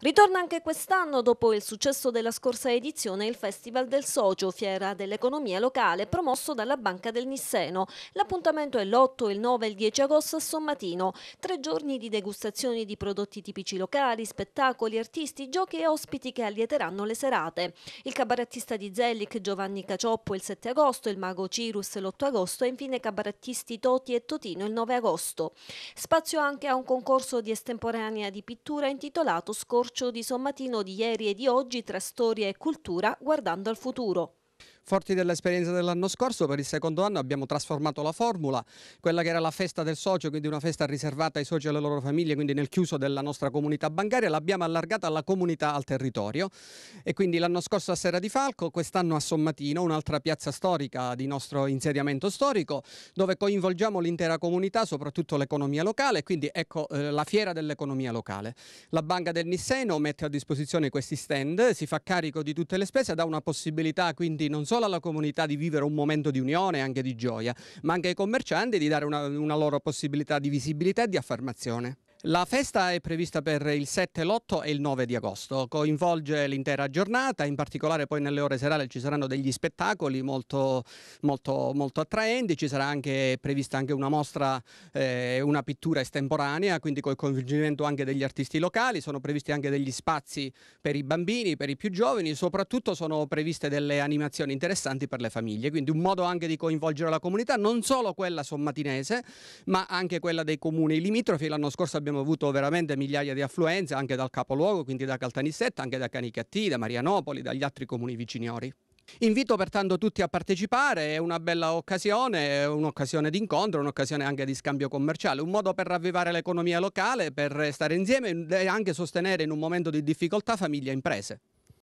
Ritorna anche quest'anno, dopo il successo della scorsa edizione, il Festival del Socio, fiera dell'economia locale, promosso dalla Banca del Nisseno. L'appuntamento è l'8, il 9 e il 10 agosto a Sommatino. Tre giorni di degustazioni di prodotti tipici locali, spettacoli, artisti, giochi e ospiti che allieteranno le serate. Il cabarettista di Zellic Giovanni Cacioppo il 7 agosto, il mago Cirus l'8 agosto e infine cabarettisti Toti e Totino il 9 agosto. Spazio anche a un concorso di estemporanea di pittura intitolato Scorso scorcio di sommatino di ieri e di oggi tra storia e cultura guardando al futuro. Forti dell'esperienza dell'anno scorso, per il secondo anno abbiamo trasformato la formula, quella che era la festa del socio, quindi una festa riservata ai soci e alle loro famiglie, quindi nel chiuso della nostra comunità bancaria, l'abbiamo allargata alla comunità al territorio e quindi l'anno scorso a Sera di Falco, quest'anno a Sommatino, un'altra piazza storica di nostro insediamento storico, dove coinvolgiamo l'intera comunità, soprattutto l'economia locale, quindi ecco eh, la fiera dell'economia locale. La Banca del Nisseno mette a disposizione questi stand, si fa carico di tutte le spese, dà una possibilità quindi non solo solo alla comunità di vivere un momento di unione e anche di gioia, ma anche ai commercianti di dare una, una loro possibilità di visibilità e di affermazione. La festa è prevista per il 7, l'8 e il 9 di agosto, coinvolge l'intera giornata, in particolare poi nelle ore serali ci saranno degli spettacoli molto, molto, molto attraenti, ci sarà anche prevista anche una mostra, eh, una pittura estemporanea, quindi col coinvolgimento anche degli artisti locali, sono previsti anche degli spazi per i bambini, per i più giovani, soprattutto sono previste delle animazioni interessanti per le famiglie, quindi un modo anche di coinvolgere la comunità, non solo quella sommatinese, ma anche quella dei comuni limitrofi. L'anno scorso abbiamo abbiamo avuto veramente migliaia di affluenze anche dal capoluogo, quindi da Caltanissetta, anche da Canicattì, da Marianopoli, dagli altri comuni viciniori. Invito pertanto tutti a partecipare, è una bella occasione, un'occasione di incontro, un'occasione anche di scambio commerciale, un modo per ravvivare l'economia locale, per stare insieme e anche sostenere in un momento di difficoltà famiglie e imprese.